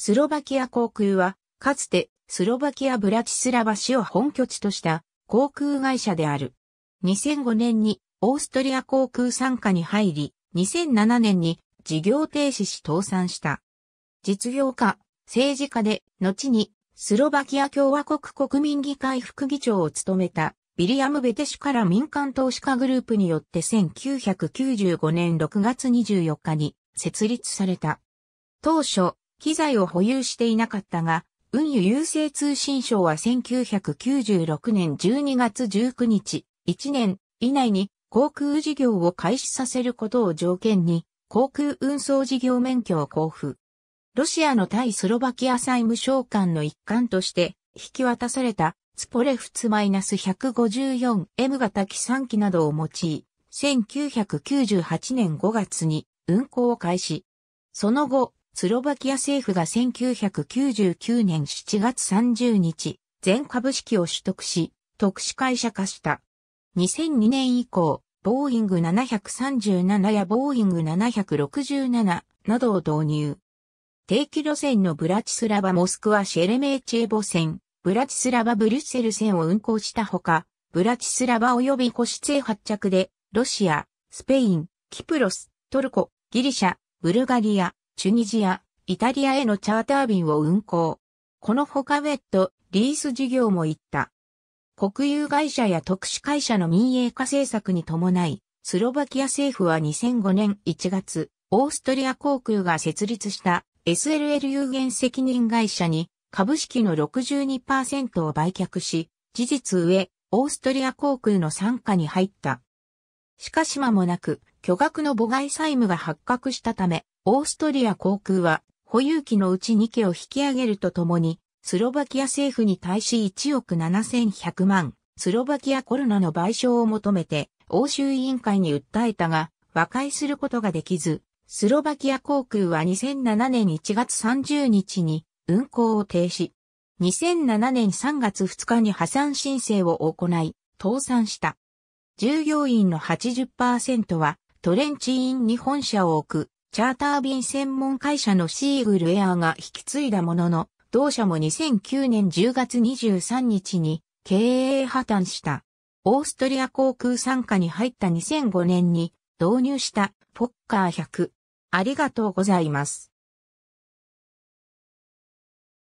スロバキア航空は、かつてスロバキアブラチスラバ市を本拠地とした航空会社である。2005年にオーストリア航空参加に入り、2007年に事業停止し倒産した。実業家、政治家で、後にスロバキア共和国国民議会副議長を務めたビリアム・ベテシュから民間投資家グループによって1995年6月24日に設立された。当初、機材を保有していなかったが、運輸郵政通信省は1996年12月19日、1年以内に航空事業を開始させることを条件に、航空運送事業免許を交付。ロシアの対スロバキア債務省官の一環として引き渡されたスポレフツ -154M 型機産機などを用い、1998年5月に運航を開始。その後、スロバキア政府が1999年7月30日、全株式を取得し、特殊会社化した。2002年以降、ボーイング737やボーイング767などを導入。定期路線のブラチスラバ・モスクワ・シェレメーチェーボ線、ブラチスラバ・ブリュッセル線を運行したほか、ブラチスラバ及び個室へ発着で、ロシア、スペイン、キプロス、トルコ、ギリシャ、ブルガリア、チュニジア、イタリアへのチャーター便を運行。このほかウェット、リース事業も行った。国有会社や特殊会社の民営化政策に伴い、スロバキア政府は2005年1月、オーストリア航空が設立した SLL 有限責任会社に株式の62%を売却し、事実上、オーストリア航空の傘下に入った。しかし間もなく、巨額の母外債務が発覚したため、オーストリア航空は保有期のうち2機を引き上げるとともに、スロバキア政府に対し1億7100万、スロバキアコロナの賠償を求めて、欧州委員会に訴えたが、和解することができず、スロバキア航空は2007年1月30日に運航を停止。2007年3月2日に破産申請を行い、倒産した。従業員の80%はトレンチインに本社を置くチャーター便専門会社のシーグルエアが引き継いだものの、同社も2009年10月23日に経営破綻した。オーストリア航空参加に入った2005年に導入したポッカー100。ありがとうございます。